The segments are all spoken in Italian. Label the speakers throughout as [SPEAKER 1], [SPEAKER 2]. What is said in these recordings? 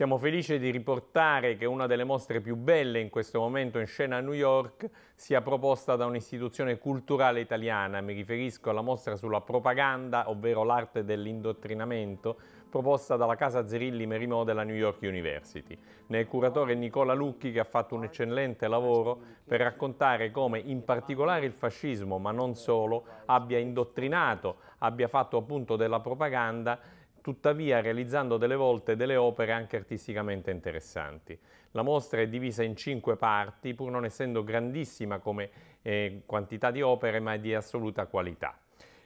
[SPEAKER 1] Siamo felici di riportare che una delle mostre più belle in questo momento in scena a New York sia proposta da un'istituzione culturale italiana. Mi riferisco alla mostra sulla propaganda, ovvero l'arte dell'indottrinamento, proposta dalla casa Zerilli Merimò della New York University. Ne è curatore Nicola Lucchi che ha fatto un eccellente lavoro per raccontare come in particolare il fascismo, ma non solo, abbia indottrinato, abbia fatto appunto della propaganda tuttavia realizzando delle volte delle opere anche artisticamente interessanti. La mostra è divisa in cinque parti, pur non essendo grandissima come eh, quantità di opere, ma è di assoluta qualità.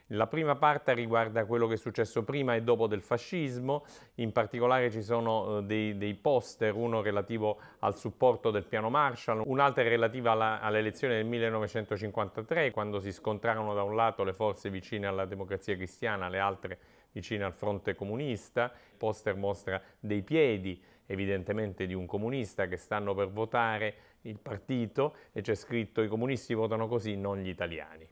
[SPEAKER 1] La prima parte riguarda quello che è successo prima e dopo del fascismo, in particolare ci sono eh, dei, dei poster, uno relativo al supporto del piano Marshall, un'altra relativa all'elezione all del 1953, quando si scontrarono da un lato le forze vicine alla democrazia cristiana, le altre vicino al fronte comunista, il poster mostra dei piedi evidentemente di un comunista che stanno per votare il partito e c'è scritto i comunisti votano così, non gli italiani.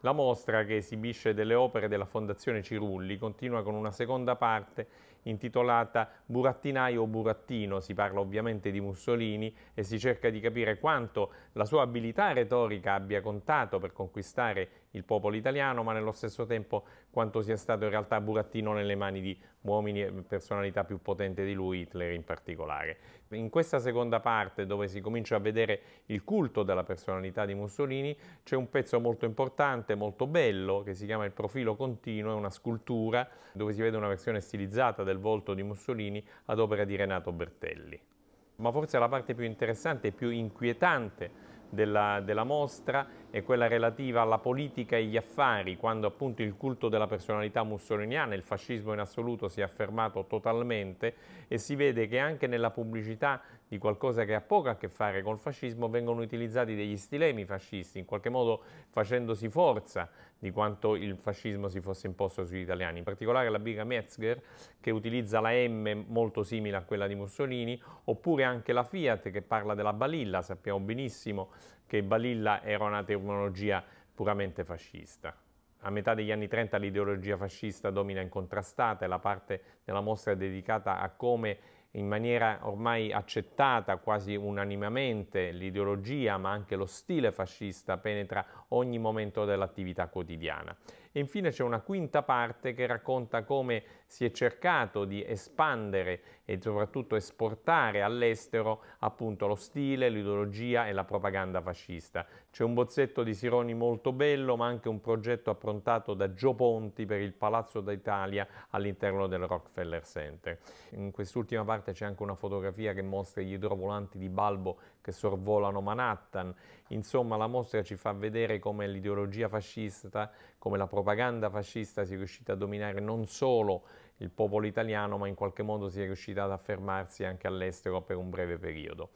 [SPEAKER 1] La mostra che esibisce delle opere della Fondazione Cirulli continua con una seconda parte intitolata Burattinaio o Burattino, si parla ovviamente di Mussolini e si cerca di capire quanto la sua abilità retorica abbia contato per conquistare il popolo italiano, ma nello stesso tempo quanto sia stato in realtà burattino nelle mani di uomini e personalità più potenti di lui, Hitler in particolare. In questa seconda parte, dove si comincia a vedere il culto della personalità di Mussolini, c'è un pezzo molto importante, molto bello, che si chiama Il profilo continuo, è una scultura dove si vede una versione stilizzata del volto di Mussolini ad opera di Renato Bertelli. Ma forse la parte più interessante e più inquietante della, della, mostra è quella relativa alla politica e agli affari, quando appunto il culto della personalità mussoliniana, il fascismo in assoluto si è affermato totalmente e si vede che anche nella pubblicità di qualcosa che ha poco a che fare col fascismo, vengono utilizzati degli stilemi fascisti, in qualche modo facendosi forza di quanto il fascismo si fosse imposto sugli italiani. In particolare la biga Metzger, che utilizza la M molto simile a quella di Mussolini, oppure anche la Fiat, che parla della balilla. Sappiamo benissimo che balilla era una terminologia puramente fascista. A metà degli anni 30 l'ideologia fascista domina incontrastata e la parte della mostra è dedicata a come in maniera ormai accettata quasi unanimemente l'ideologia ma anche lo stile fascista penetra ogni momento dell'attività quotidiana. E infine c'è una quinta parte che racconta come si è cercato di espandere e soprattutto esportare all'estero appunto lo stile, l'ideologia e la propaganda fascista. C'è un bozzetto di Sironi molto bello, ma anche un progetto approntato da Gio Ponti per il Palazzo d'Italia all'interno del Rockefeller Center. In quest'ultima parte c'è anche una fotografia che mostra gli idrovolanti di Balbo che sorvolano Manhattan. Insomma, la mostra ci fa vedere come l'ideologia fascista, come la propaganda fascista sia riuscita a dominare non solo il popolo italiano, ma in qualche modo sia riuscita ad affermarsi anche all'estero per un breve periodo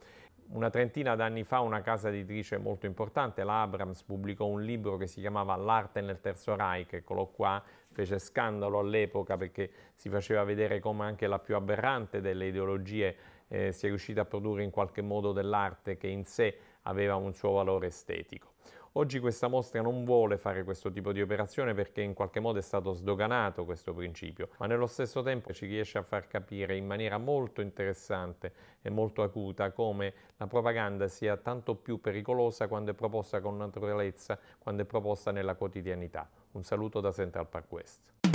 [SPEAKER 1] una trentina d'anni fa una casa editrice molto importante, la Abrams, pubblicò un libro che si chiamava L'arte nel Terzo Reich, eccolo qua, fece scandalo all'epoca perché si faceva vedere come anche la più aberrante delle ideologie eh, si è riuscita a produrre in qualche modo dell'arte che in sé aveva un suo valore estetico. Oggi questa mostra non vuole fare questo tipo di operazione perché in qualche modo è stato sdoganato questo principio, ma nello stesso tempo ci riesce a far capire in maniera molto interessante e molto acuta come la propaganda sia tanto più pericolosa quando è proposta con naturalezza, quando è proposta nella quotidianità. Un saluto da Central Park West.